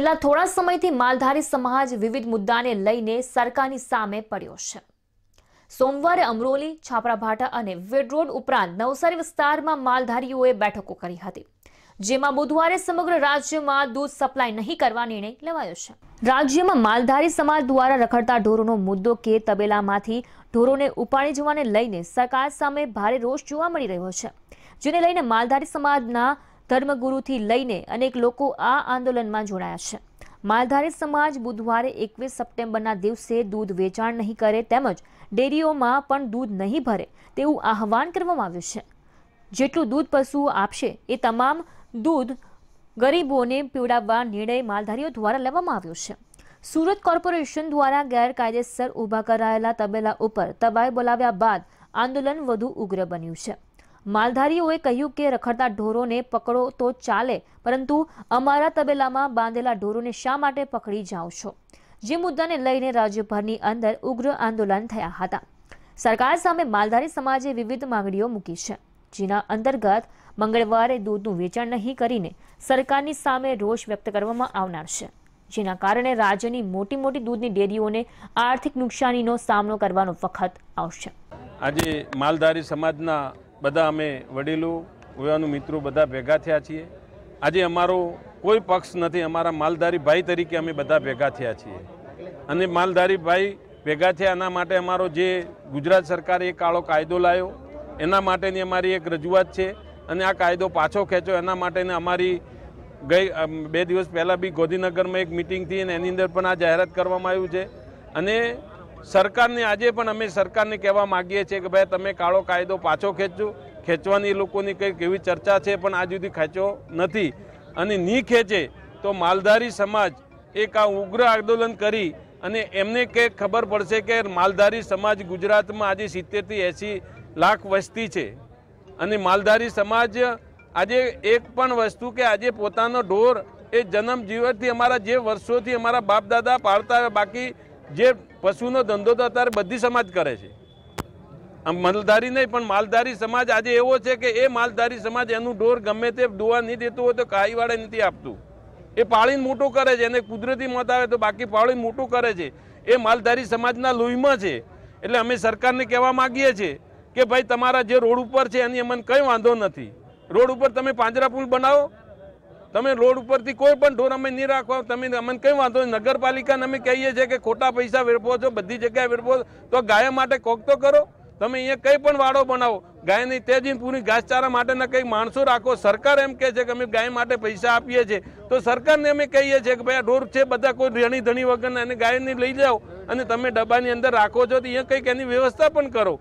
છેલ્લા થોડા સમયથી માલધારી સમાજ વિવિધ મુદ્દાને લઈને સરકારની સામે પડ્યો છે સોમવારે અમરોલી છાપરાભાટા અને વેડ રોડ ઉપરાંત નવસારી વિસ્તારમાં માલધારીઓએ બેઠકો કરી હતી જેમાં બુધવારે સમગ્ર રાજ્યમાં દૂધ સપ્લાય નહીં કરવા નિર્ણય લેવાયો છે રાજ્યમાં માલધારી સમાજ દ્વારા રખડતા ઢોરોનો મુદ્દો કે તબેલામાંથી ઢોરોને ઉપાડી જવાને લઈને સરકાર સામે ભારે રોષ જોવા મળી રહ્યો છે જેને લઈને માલધારી સમાજના ધર્મગુરુથી લઈને અનેક લોકો આ આંદોલનમાં જોડાયા છે માલધારી સમાજ બુધવારે એકવીસ સપ્ટેમ્બરના દિવસે દૂધ વેચાણ નહીં કરે તેમજ ડેરીઓમાં પણ દૂધ નહીં ભરે તેવું આહવાન કરવામાં આવ્યું છે જેટલું દૂધ પશુઓ આપશે એ તમામ દૂધ ગરીબોને પીવડાવવા નિર્ણય માલધારીઓ દ્વારા લેવામાં આવ્યો છે સુરત કોર્પોરેશન દ્વારા ગેરકાયદેસર ઊભા કરાયેલા તબેલા ઉપર તબાઈ બોલાવ્યા બાદ આંદોલન વધુ ઉગ્ર બન્યું છે માલધારીઓએ કહ્યું કે રખડતા ઢોરોને પકડો તો ચાલે પરંતુ અમારા તબેલામાં બાંધેલા ઢોરોને શા માટે પકડી જાઓ છો જે મુદ્દાને લઈને રાજ્યભરની અંદર ઉગ્ર આંદોલન થયા હતા સરકાર સામે માલધારી સમાજે વિવિધ માંગણીઓ મૂકી છે જેના અંતર્ગત મંગળવારે દૂધનું વેચાણ નહીં કરીને સરકારની સામે રોષ વ્યક્ત કરવામાં આવનાર છે જેના કારણે રાજ્યની મોટી મોટી દૂધની ડેરીઓને આર્થિક નુકસાનીનો સામનો કરવાનો વખત આવશે આજે માલધારી સમાજના બધા અમે વડીલો યુવાનો મિત્રો બધા ભેગા થયા છીએ આજે અમારો કોઈ પક્ષ નથી અમારા માલધારી ભાઈ તરીકે અમે બધા ભેગા થયા છીએ અને માલધારી ભાઈ ભેગા થયા એના માટે અમારો જે ગુજરાત સરકારે એક કાળો કાયદો લાવ્યો એના માટેની અમારી એક રજૂઆત છે અને આ કાયદો પાછો ખેંચો એના માટેની અમારી ગઈ બે દિવસ પહેલાં બી ગોધીનગરમાં એક મિટિંગ થઈ અને એની અંદર પણ આ જાહેરાત કરવામાં આવ્યું છે અને સરકારને આજે પણ અમે સરકારને કહેવા માગીએ છીએ કે ભાઈ તમે કાળો કાયદો પાછો ખેંચો ખેંચવાની લોકોની કંઈક એવી ચર્ચા છે પણ આજ સુધી ખેંચ્યો નથી અને નહીં ખેંચે તો માલધારી સમાજ એક આ ઉગ્ર આંદોલન કરી અને એમને કે ખબર પડશે કે માલધારી સમાજ ગુજરાતમાં આજે સિત્તેરથી એંસી લાખ વસ્તી છે અને માલધારી સમાજ આજે એક પણ વસ્તુ કે આજે પોતાનો ઢોર એ જન્મ જીવનથી અમારા જે વર્ષોથી અમારા બાપ દાદા પાળતા બાકી જે પશુનો ધંધો તો અત્યારે બધી સમાજ કરે છે આમ માલધારી નહીં પણ માલધારી સમાજ આજે એવો છે કે એ માલધારી સમાજ એનું ઢોર ગમે તે દોવા નહીં દેતું હોય તો કાઈવાળે નથી આપતું એ પાળીને મોટું કરે છે એને કુદરતી મત આવે તો બાકી પાળીને મોટું કરે છે એ માલધારી સમાજના લોહીમાં છે એટલે અમે સરકારને કહેવા માગીએ છીએ કે ભાઈ તમારા જે રોડ ઉપર છે એની અમને કંઈ વાંધો નથી રોડ ઉપર તમે પાંજરા પુલ બનાવો તમે રોડ ઉપરથી કોઈ પણ ઢોર અમે નહીં રાખવા તમે અમને કંઈ વાંધો નગરપાલિકાને અમે કહીએ છીએ કે ખોટા પૈસા વેરવો છો બધી જગ્યાએ વેરપો તો ગાય માટે કોક તો કરો તમે અહીંયા કંઈ પણ વાડો બનાવો ગાયની તેજી પૂરી ઘાસચારા માટેના કંઈક માણસો રાખો સરકાર એમ કહે છે કે અમે ગાય માટે પૈસા આપીએ છીએ તો સરકારને અમે કહીએ છીએ કે ભાઈ ઢોર છે બધા કોઈ રેણી ધણી વગરના એને ગાયની લઈ જાઓ અને તમે ડબ્બાની અંદર રાખો છો તો અહીંયા કંઈક એની વ્યવસ્થા પણ કરો